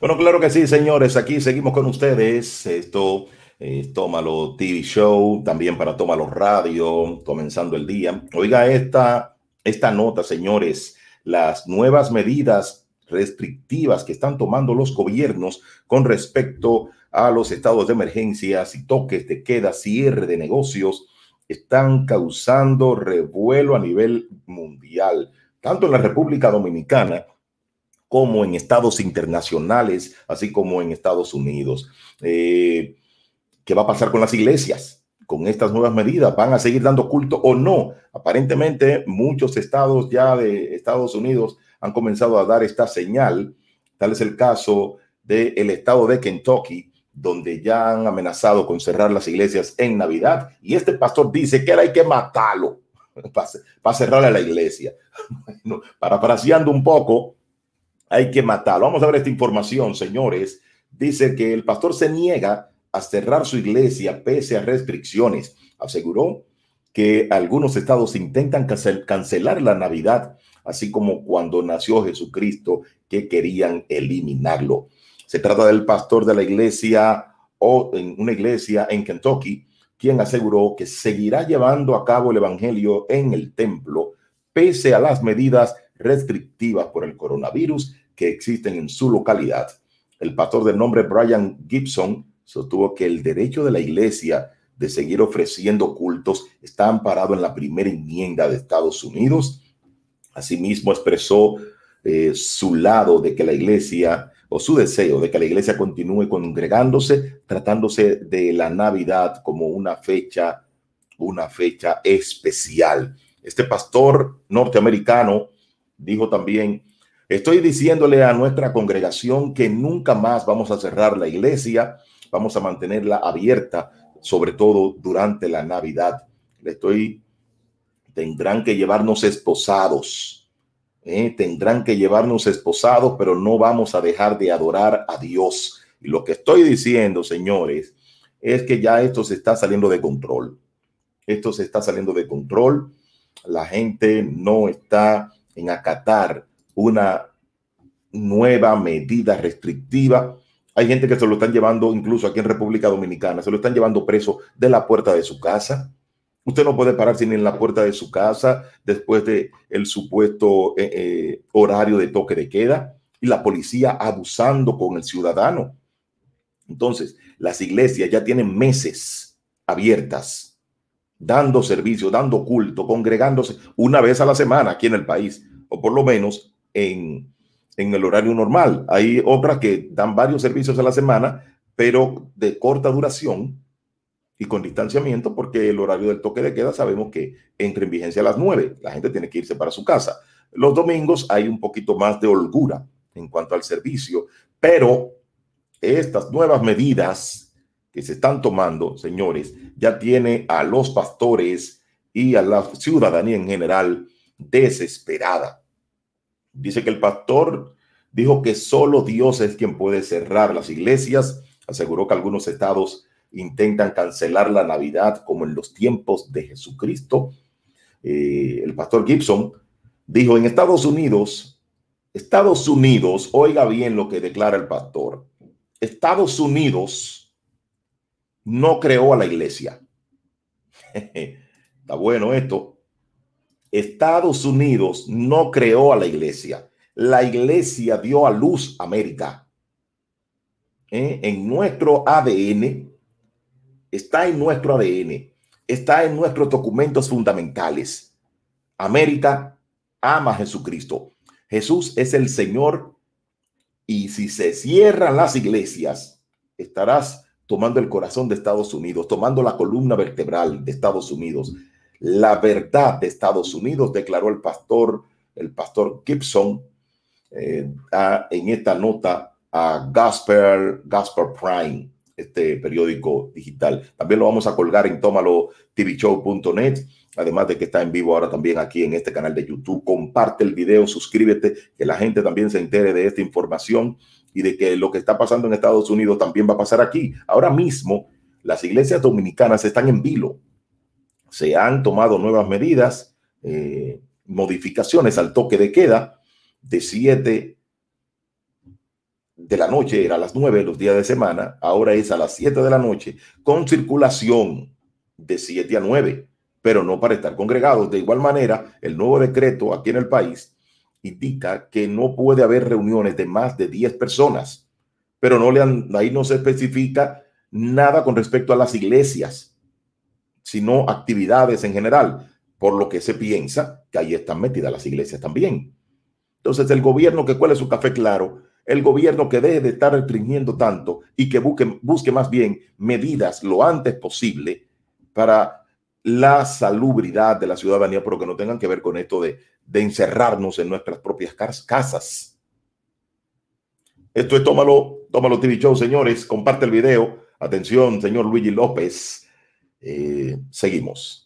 Bueno, claro que sí, señores. Aquí seguimos con ustedes. Esto es eh, Tómalo TV Show, también para Tómalo Radio, comenzando el día. Oiga esta, esta nota, señores. Las nuevas medidas restrictivas que están tomando los gobiernos con respecto a los estados de emergencia y toques de queda, cierre de negocios, están causando revuelo a nivel mundial, tanto en la República Dominicana como en estados internacionales, así como en Estados Unidos. Eh, ¿Qué va a pasar con las iglesias? Con estas nuevas medidas, ¿van a seguir dando culto o no? Aparentemente, muchos estados ya de Estados Unidos han comenzado a dar esta señal. Tal es el caso del estado de Kentucky, donde ya han amenazado con cerrar las iglesias en Navidad. Y este pastor dice que ahora hay que matarlo para, cerrarle a la iglesia. Bueno, parafraseando un poco, hay que matarlo. Vamos a ver esta información, señores. Dice que el pastor se niega a cerrar su iglesia pese a restricciones. Aseguró que algunos estados intentan cancelar la Navidad, así como cuando nació Jesucristo, que querían eliminarlo. Se trata del pastor de la iglesia o en una iglesia en Kentucky, quien aseguró que seguirá llevando a cabo el evangelio en el templo pese a las medidas restrictivas por el coronavirus que existen en su localidad. El pastor de nombre Brian Gibson sostuvo que el derecho de la iglesia de seguir ofreciendo cultos está amparado en la primera enmienda de Estados Unidos. Asimismo, expresó eh, su lado de que la iglesia o su deseo de que la iglesia continúe congregándose, tratándose de la Navidad como una fecha, una fecha especial. Este pastor norteamericano Dijo también, estoy diciéndole a nuestra congregación que nunca más vamos a cerrar la iglesia, vamos a mantenerla abierta, sobre todo durante la Navidad. Le estoy, tendrán que llevarnos esposados, ¿eh? tendrán que llevarnos esposados, pero no vamos a dejar de adorar a Dios. Y lo que estoy diciendo, señores, es que ya esto se está saliendo de control. Esto se está saliendo de control. La gente no está en acatar una nueva medida restrictiva. Hay gente que se lo están llevando, incluso aquí en República Dominicana, se lo están llevando preso de la puerta de su casa. Usted no puede pararse ni en la puerta de su casa después de el supuesto eh, eh, horario de toque de queda y la policía abusando con el ciudadano. Entonces, las iglesias ya tienen meses abiertas dando servicio, dando culto, congregándose una vez a la semana aquí en el país, o por lo menos en, en el horario normal. Hay otras que dan varios servicios a la semana, pero de corta duración y con distanciamiento, porque el horario del toque de queda sabemos que entra en vigencia a las 9, la gente tiene que irse para su casa. Los domingos hay un poquito más de holgura en cuanto al servicio, pero estas nuevas medidas que se están tomando, señores, ya tiene a los pastores y a la ciudadanía en general desesperada. Dice que el pastor dijo que solo Dios es quien puede cerrar las iglesias. Aseguró que algunos estados intentan cancelar la Navidad como en los tiempos de Jesucristo. Eh, el pastor Gibson dijo, en Estados Unidos, Estados Unidos, oiga bien lo que declara el pastor, Estados Unidos no creó a la iglesia. Está bueno esto. Estados Unidos no creó a la iglesia. La iglesia dio a luz América. ¿Eh? En nuestro ADN, está en nuestro ADN, está en nuestros documentos fundamentales. América ama a Jesucristo. Jesús es el Señor y si se cierran las iglesias, estarás tomando el corazón de Estados Unidos, tomando la columna vertebral de Estados Unidos, la verdad de Estados Unidos, declaró el pastor, el pastor Gibson eh, en esta nota a Gasper, Gasper Prime este periódico digital. También lo vamos a colgar en tvshow.net además de que está en vivo ahora también aquí en este canal de YouTube. Comparte el video, suscríbete, que la gente también se entere de esta información y de que lo que está pasando en Estados Unidos también va a pasar aquí. Ahora mismo, las iglesias dominicanas están en vilo. Se han tomado nuevas medidas, eh, modificaciones al toque de queda de 7 de la noche era a las 9 los días de semana, ahora es a las siete de la noche, con circulación de siete a nueve, pero no para estar congregados. De igual manera, el nuevo decreto aquí en el país indica que no puede haber reuniones de más de diez personas, pero no le ahí no se especifica nada con respecto a las iglesias, sino actividades en general, por lo que se piensa que ahí están metidas las iglesias también. Entonces, el gobierno que es su café claro el gobierno que debe de estar restringiendo tanto y que busque, busque más bien medidas lo antes posible para la salubridad de la ciudadanía, pero que no tengan que ver con esto de, encerrarnos en nuestras propias casas. Esto es Tómalo, Tómalo TV Show, señores. Comparte el video. Atención, señor Luigi López. Eh, seguimos.